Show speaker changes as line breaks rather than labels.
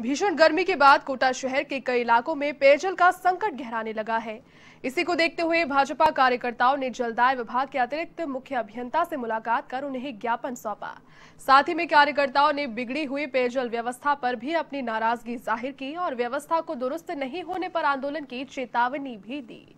भीषण गर्मी के बाद कोटा शहर के कई इलाकों में पेयजल का संकट गहराने लगा है इसी को देखते हुए भाजपा कार्यकर्ताओं ने जलदाय विभाग के अतिरिक्त मुख्य अभियंता से मुलाकात कर उन्हें ज्ञापन सौंपा साथ ही में कार्यकर्ताओं ने बिगड़ी हुई पेयजल व्यवस्था पर भी अपनी नाराजगी जाहिर की और व्यवस्था को दुरुस्त नहीं होने पर आंदोलन की चेतावनी भी दी